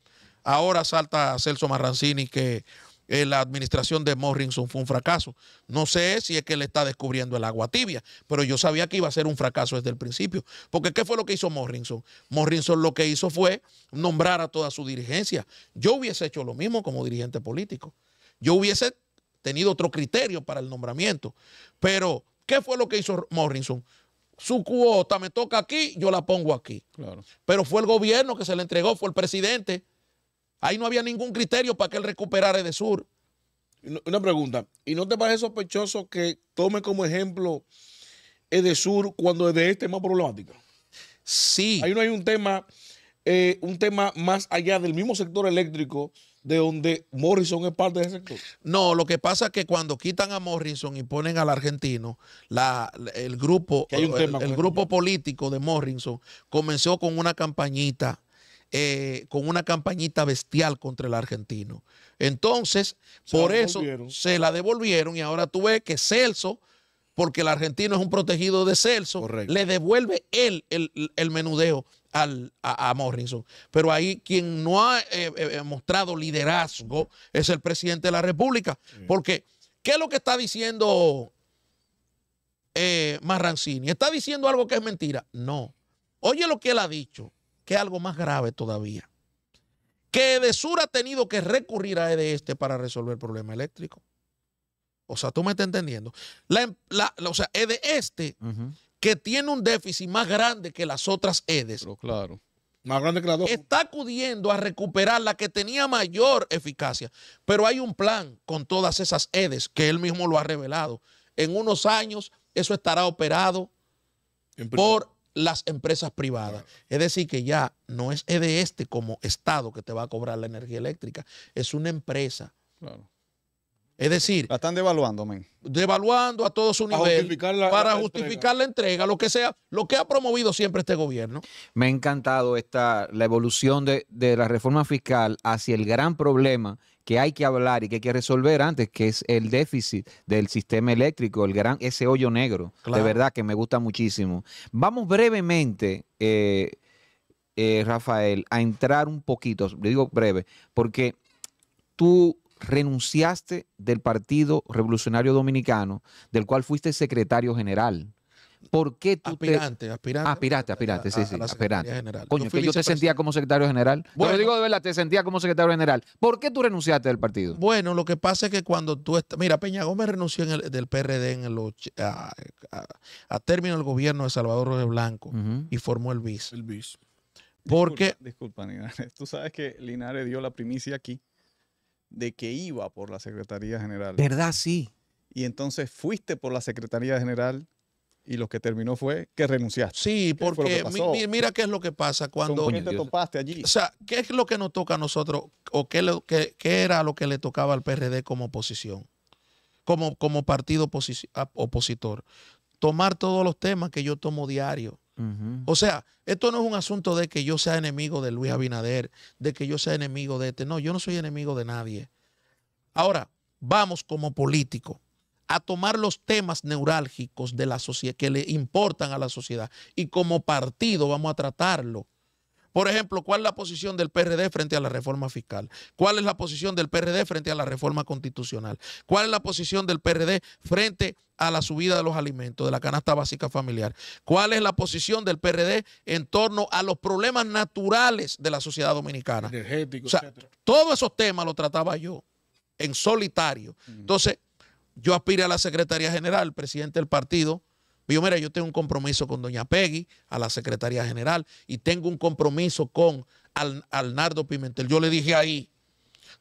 ahora salta Celso Marrancini que eh, la administración de Morrison fue un fracaso. No sé si es que le está descubriendo el agua tibia, pero yo sabía que iba a ser un fracaso desde el principio. Porque ¿qué fue lo que hizo Morrison? Morrison lo que hizo fue nombrar a toda su dirigencia. Yo hubiese hecho lo mismo como dirigente político. Yo hubiese tenido otro criterio para el nombramiento. Pero ¿qué fue lo que hizo Morrison? Su cuota me toca aquí, yo la pongo aquí. Claro. Pero fue el gobierno que se le entregó, fue el presidente.
Ahí no había ningún criterio para que él recuperara Edesur. sur. Una pregunta, ¿y no te parece sospechoso que tome como ejemplo Edesur cuando de este más problemática? Sí. Ahí no hay un tema, eh, un tema más allá del mismo sector eléctrico de donde Morrison es parte de ese sector. No, lo que pasa es que cuando quitan a
Morrison y ponen al argentino, el grupo, el grupo político de Morrison comenzó con una campañita eh, con una campañita bestial contra el argentino. Entonces, por eso se la devolvieron y ahora tú ves que Celso, porque el argentino es un protegido de Celso, le devuelve él el, menudeo al, a, Morrison. Pero ahí quien no ha eh, eh, mostrado liderazgo es el presidente de la República. Porque, ¿qué es lo que está diciendo Marrancini? ¿Está diciendo algo que es mentira? No. Oye lo que él ha dicho que es algo más grave todavía. Que Edesur ha tenido que recurrir a e este para resolver el problema eléctrico. O sea, tú me estás entendiendo. Em, o sea, EDESTE, que tiene un déficit más grande que las otras EDES. claro. Más grande que las dos. Está acudiendo a recuperar la que tenía mayor eficacia. Pero hay un plan con todas esas EDES, que él mismo lo ha revelado. En unos años eso estará operado por las empresas privadas. Es decir, que ya no es de este como Estado que te va a cobrar la energía eléctrica, es una empresa. Es decir,
la están devaluando,
men. Devaluando a todo su nivel para justificar la entrega, lo que sea, lo que ha promovido siempre este gobierno.
Me ha encantado esta la evolución de, de la reforma fiscal hacia el gran problema que hay que hablar y que hay que resolver antes, que es el déficit del sistema eléctrico, el gran, ese hoyo negro, de verdad que me gusta muchísimo. Vamos brevemente, eh, eh, Rafael, a entrar un poquito, le digo breve, porque tú renunciaste del Partido Revolucionario Dominicano, del cual fuiste secretario general. ¿Por qué tú aspirante, te... Aspirante, aspirante. Aspirante, sí, sí, aspirante. General. Coño, yo te sentía como secretario general. Bueno,
digo de verdad, te sentía como secretario general. ¿Por qué tú renunciaste del partido? Bueno, lo que pasa es que cuando tú... Mira, Peña Gómez renunció en el, del PRD en el, a, término del gobierno de Salvador de Blanco y formó el BIS. El BIS. Porque...
Disculpa, disculpa, Linares. Tú sabes que Linares dio la primicia aquí de que iba por la Secretaría General. ¿Verdad? Sí. Y entonces fuiste por la Secretaría General y lo que terminó fue que renunciaste. Sí, porque mira qué
es lo que pasa cuando... ¿Con topaste allí? O sea, ¿qué es lo que nos toca a nosotros o qué, era lo que le tocaba al PRD como oposición, como, como partido opositor? Tomar todos los temas que yo tomo diario. O sea, esto no es un asunto de que yo sea enemigo de Luis Abinader, de que yo sea enemigo de este. No, yo no soy enemigo de nadie. Ahora, vamos como político a tomar los temas neurálgicos de la sociedad que le importan a la sociedad y como partido vamos a tratarlo. Por ejemplo, ¿cuál es la posición del PRD frente a la reforma fiscal? ¿Cuál es la posición del PRD frente a la reforma constitucional? ¿Cuál es la posición del PRD frente a la subida de los alimentos, de la canasta básica familiar? ¿Cuál es la posición del PRD en torno a los problemas naturales de la sociedad dominicana? Energético, o sea, Todos esos temas los trataba yo en solitario. Entonces, yo aspiré a la Secretaría General, presidente del partido, yo mira, yo tengo un compromiso con doña Peggy, a la Secretaría General, y tengo un compromiso con Alnardo Pimentel. Yo le dije ahí,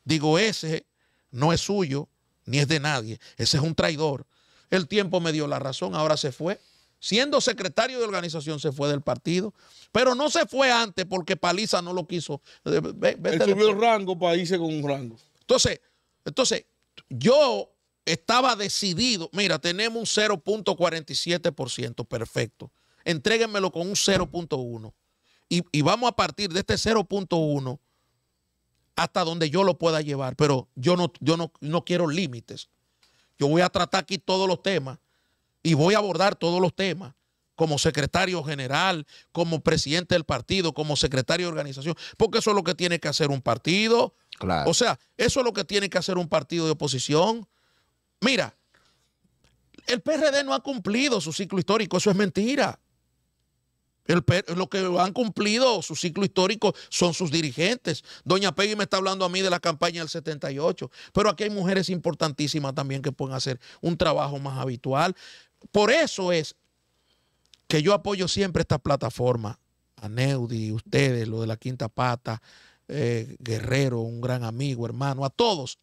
digo, ese no es suyo, ni es de nadie, ese es un traidor. El tiempo me dio la razón, ahora se fue. Siendo secretario de organización se fue del partido, pero no se fue antes porque Paliza no lo quiso. Eh, Él subió el rango para irse con un rango. Entonces, entonces yo estaba decidido. Mira, tenemos un 0.47%, perfecto. Entréguenmelo con un 0.1. Y, vamos a partir de este 0.1 hasta donde yo lo pueda llevar. Pero yo no, yo no, quiero límites. Yo voy a tratar aquí todos los temas y voy a abordar todos los temas como secretario general, como presidente del partido, como secretario de organización, porque eso es lo que tiene que hacer un partido. Claro. O sea, eso es lo que tiene que hacer un partido de oposición. Mira, el PRD no ha cumplido su ciclo histórico, eso es mentira. El, lo que han cumplido su ciclo histórico son sus dirigentes. Doña Peggy me está hablando a mí de la campaña del 78, pero aquí hay mujeres importantísimas también que pueden hacer un trabajo más habitual. Por eso es que yo apoyo siempre esta plataforma, a Neudi, ustedes, lo de la quinta pata, eh, Guerrero, un gran amigo, hermano, a todos,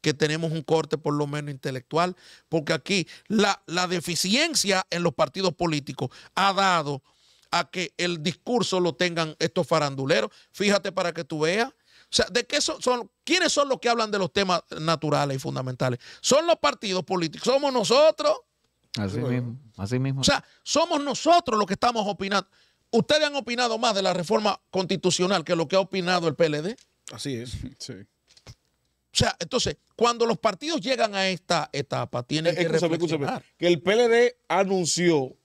que tenemos un corte por lo menos intelectual, porque aquí la, deficiencia en los partidos políticos ha dado a que el discurso lo tengan estos faranduleros. Fíjate para que tú veas. O sea, ¿de qué son, ¿Quiénes son los que hablan de los temas naturales y fundamentales? Son los partidos políticos, somos nosotros. Así mismo, así mismo. O sea, somos nosotros los que estamos opinando. Ustedes han opinado más de la reforma constitucional que lo que ha opinado el PLD. Así es, sí. O sea, entonces, cuando los partidos llegan a esta etapa, tienen eh, que escúchame,
reflexionar. Escúchame, que el PLD anunció, o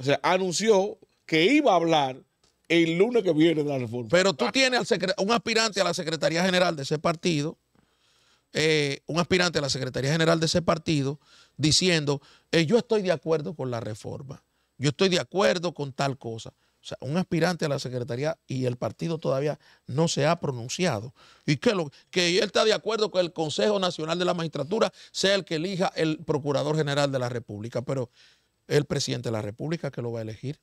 sea, anunció que iba a hablar el lunes que viene de la reforma. Pero tú tienes un aspirante a la Secretaría General de
ese partido, eh, un aspirante a la Secretaría General de ese partido, diciendo, eh, yo estoy de acuerdo con la reforma, yo estoy de acuerdo con tal cosa. O sea, un aspirante a la secretaría y el partido todavía no se ha pronunciado. Y que, lo, que él está de acuerdo que el Consejo Nacional de la Magistratura sea el que elija el Procurador General de la República, pero el presidente de la República que lo va a elegir.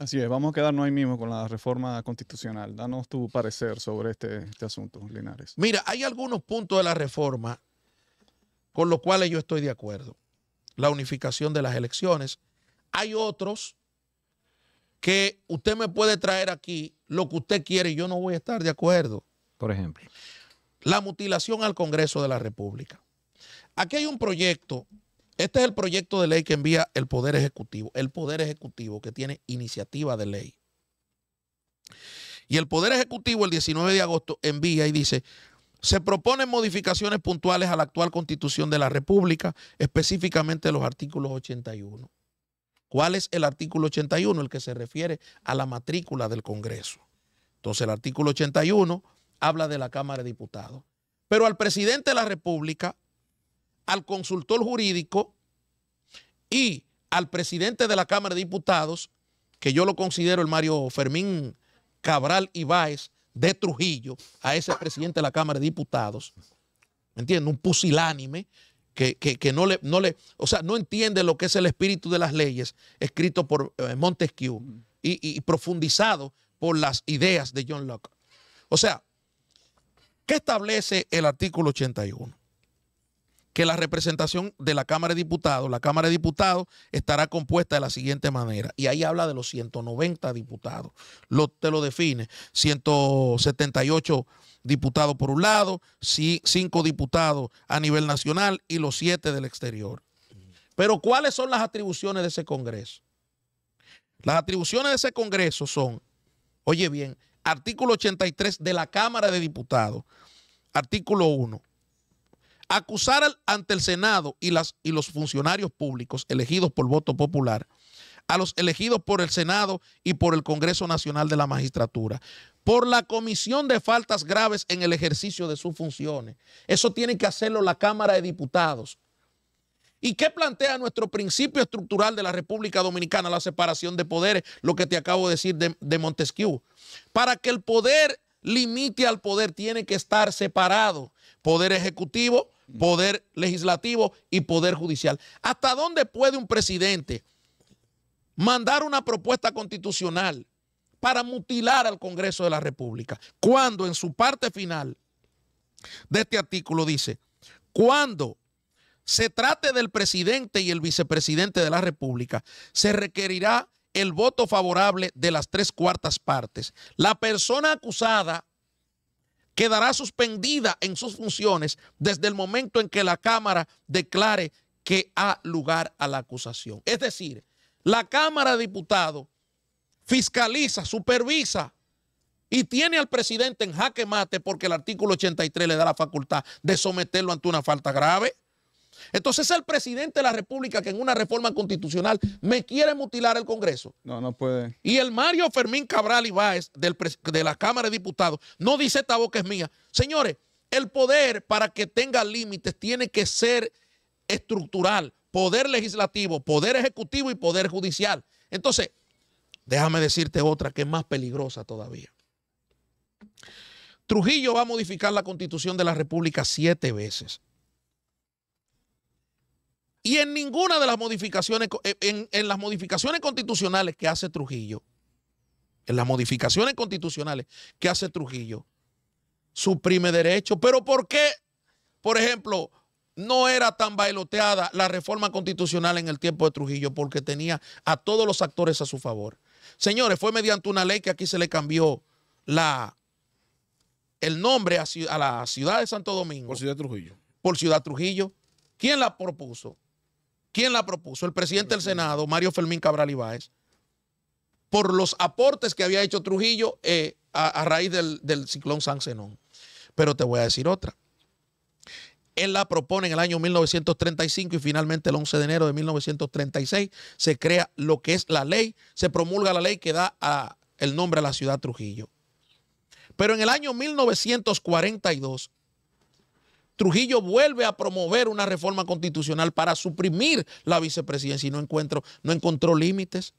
Así es, vamos
a quedarnos ahí mismo con la reforma constitucional. Danos tu parecer sobre este, este asunto, Linares.
Mira, hay algunos puntos de la reforma con los cuales yo estoy de acuerdo. La unificación de las elecciones. Hay otros que usted me puede traer aquí lo que usted quiere y yo no voy a estar de acuerdo. Por ejemplo. La mutilación al Congreso de la República. Aquí hay un proyecto, este es el proyecto de ley que envía el Poder Ejecutivo, el Poder Ejecutivo que tiene iniciativa de ley. Y el Poder Ejecutivo el 19 de agosto envía y dice, se proponen modificaciones puntuales a la actual Constitución de la República, específicamente los artículos 81 ¿Cuál es el artículo 81? El que se refiere a la matrícula del Congreso. Entonces el artículo 81 habla de la Cámara de Diputados. Pero al presidente de la República, al consultor jurídico y al presidente de la Cámara de Diputados, que yo lo considero el Mario Fermín Cabral Ibáez de Trujillo, a ese presidente de la Cámara de Diputados, ¿me entienden?, Un pusilánime que, no, le, no le, o sea, no entiende lo que es el espíritu de las leyes escrito por eh, Montesquieu mm. y, y profundizado por las ideas de John Locke. O sea, ¿qué establece el artículo 81? que la representación de la Cámara de Diputados, la Cámara de Diputados estará compuesta de la siguiente manera, y ahí habla de los 190 diputados, lo, te lo define, 178 diputados por un lado, 5 diputados a nivel nacional y los 7 del exterior. Pero ¿cuáles son las atribuciones de ese Congreso? Las atribuciones de ese Congreso son, oye bien, artículo 83 de la Cámara de Diputados, artículo 1 acusar ante el Senado y, los funcionarios públicos elegidos por voto popular a los elegidos por el Senado y por el Congreso Nacional de la Magistratura, por la comisión de faltas graves en el ejercicio de sus funciones. Eso tiene que hacerlo la Cámara de Diputados. ¿Y qué plantea nuestro principio estructural de la República Dominicana, la separación de poderes, lo que te acabo de decir de Montesquieu? Para que el poder limite al poder tiene que estar separado. Poder ejecutivo, Mm. poder legislativo y poder judicial. ¿Hasta dónde puede un presidente mandar una propuesta constitucional para mutilar al Congreso de la República? Cuando en su parte final de este artículo dice, cuando se trate del presidente y el vicepresidente de la República, se requerirá el voto favorable de las tres cuartas partes. La persona acusada quedará suspendida en sus funciones desde el momento en que la Cámara declare que ha lugar a la acusación. Es decir, la Cámara de Diputados fiscaliza, supervisa y tiene al presidente en jaque mate porque el artículo 83 le da la facultad de someterlo ante una falta grave. Entonces el presidente de la República que en una reforma constitucional me quiere mutilar el Congreso.
No, no puede.
Y el Mario Fermín Cabral Ibáez del, de la Cámara de Diputados no dice esta boca es mía. Señores, el poder para que tenga límites tiene que ser estructural. Poder legislativo, poder ejecutivo y poder judicial. Entonces, déjame decirte otra que es más peligrosa todavía. Trujillo va a modificar la constitución de la República siete veces. Y en ninguna de las modificaciones, eh, en, las modificaciones constitucionales que hace Trujillo, en las modificaciones constitucionales que hace Trujillo, suprime derechos. Pero ¿por qué, por ejemplo, no era tan bailoteada la reforma constitucional en el tiempo de Trujillo? Porque tenía a todos los actores a su favor. Señores, fue mediante una ley que aquí se le cambió la, el nombre a, a la ciudad de Santo Domingo. Por Ciudad Trujillo. Por Ciudad Trujillo. ¿Quién la propuso? ¿Quién la propuso? El presidente del Senado, Mario Fermín Cabral Ibáez, por los aportes que había hecho Trujillo eh, a, raíz del, ciclón San Zenón. Pero te voy a decir otra. Él la propone en el año 1935 y finalmente el 11 de enero de 1936 se crea lo que es la ley, se promulga la ley que da el nombre a la ciudad Trujillo. Pero en el año 1942 Trujillo vuelve a promover una reforma constitucional para suprimir la vicepresidencia y no, encontró límites.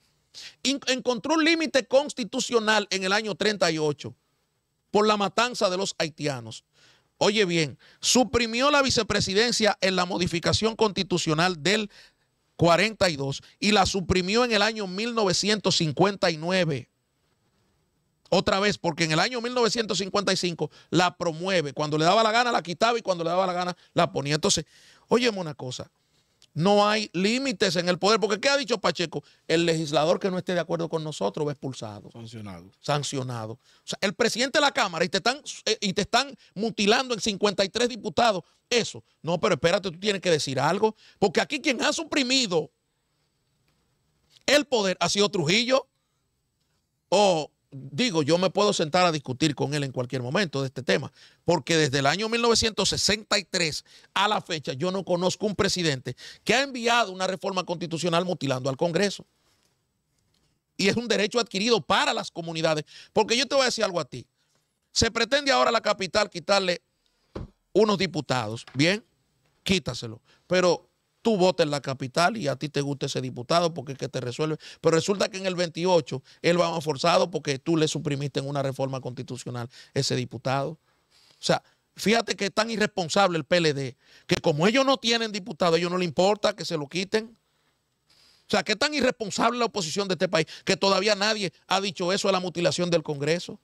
Encontró un límite constitucional en el año 38 por la matanza de los haitianos. Oye bien, suprimió la vicepresidencia en la modificación constitucional del 42 y la suprimió en el año 1959 otra vez, porque en el año 1955 la promueve. Cuando le daba la gana la quitaba y cuando le daba la gana la ponía. Entonces, óyeme una cosa, no hay límites en el poder, porque ¿qué ha dicho Pacheco? El legislador que no esté de acuerdo con nosotros va expulsado. Sancionado. Sancionado. O sea, el presidente de la Cámara y te están, eh, y te están mutilando en 53 diputados. Eso. No, pero espérate, tú tienes que decir algo, porque aquí quien ha suprimido el poder ha sido Trujillo o digo, yo me puedo sentar a discutir con él en cualquier momento de este tema, porque desde el año 1963 a la fecha yo no conozco un presidente que ha enviado una reforma constitucional mutilando al Congreso. Y es un derecho adquirido para las comunidades, porque yo te voy a decir algo a ti. Se pretende ahora la capital quitarle unos diputados, ¿bien? Quítaselo, pero tú votas en la capital y a ti te gusta ese diputado porque es que te resuelve. Pero resulta que en el 28 él va más forzado porque tú le suprimiste en una reforma constitucional ese diputado. O sea, fíjate que es tan irresponsable el PLD que como ellos no tienen diputado, a ellos no les importa que se lo quiten. O sea, que tan irresponsable la oposición de este país que todavía nadie ha dicho eso a la mutilación del Congreso.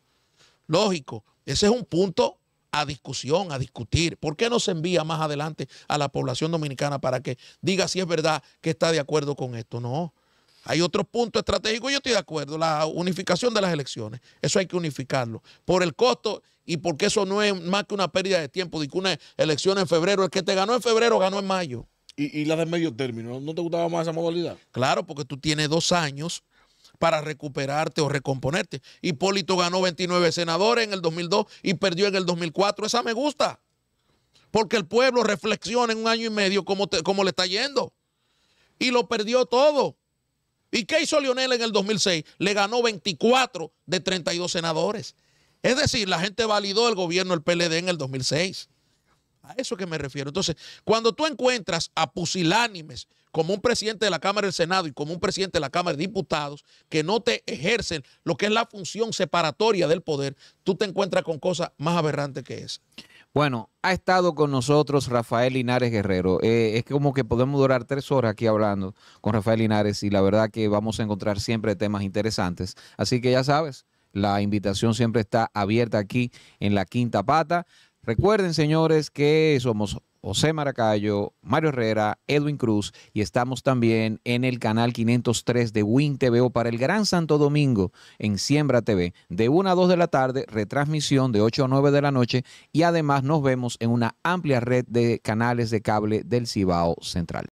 Lógico, ese es un punto a discusión, a discutir. ¿Por qué no se envía más adelante a la población dominicana para que diga si es verdad que está de acuerdo con esto? No. Hay otro punto estratégico yo estoy de acuerdo, la unificación de las elecciones, eso hay que unificarlo, por el costo y porque eso no es más que una pérdida de tiempo, de una elección en febrero, el que te ganó en febrero ganó en mayo. ¿Y, y la de medio término? ¿No te gustaba más esa modalidad? Claro, porque tú tienes dos años para recuperarte o recomponerte. Hipólito ganó 29 senadores en el 2002 y perdió en el 2004. Esa me gusta. Porque el pueblo reflexiona en un año y medio cómo, le está yendo. Y lo perdió todo. ¿Y qué hizo Lionel en el 2006? Le ganó 24 de 32 senadores. Es decir, la gente validó el gobierno del PLD en el 2006. A eso que me refiero. Entonces, cuando tú encuentras a pusilánimes como un presidente de la Cámara del Senado y como un presidente de la Cámara de Diputados que no te ejercen lo que es la función separatoria del poder, tú te encuentras con cosas más aberrantes que esa.
Bueno, ha estado con nosotros Rafael Linares Guerrero. Eh, es como que podemos durar tres horas aquí hablando con Rafael Linares y la verdad que vamos a encontrar siempre temas interesantes. Así que ya sabes, la invitación siempre está abierta aquí en la quinta pata. Recuerden, señores, que somos José Maracayo, Mario Herrera, Edwin Cruz y estamos también en el canal 503 de Win TVO para el Gran Santo Domingo en Siembra TV de 1 a 2 de la tarde, retransmisión de 8 a 9 de la noche y además nos vemos en una amplia red de canales de cable del Cibao Central.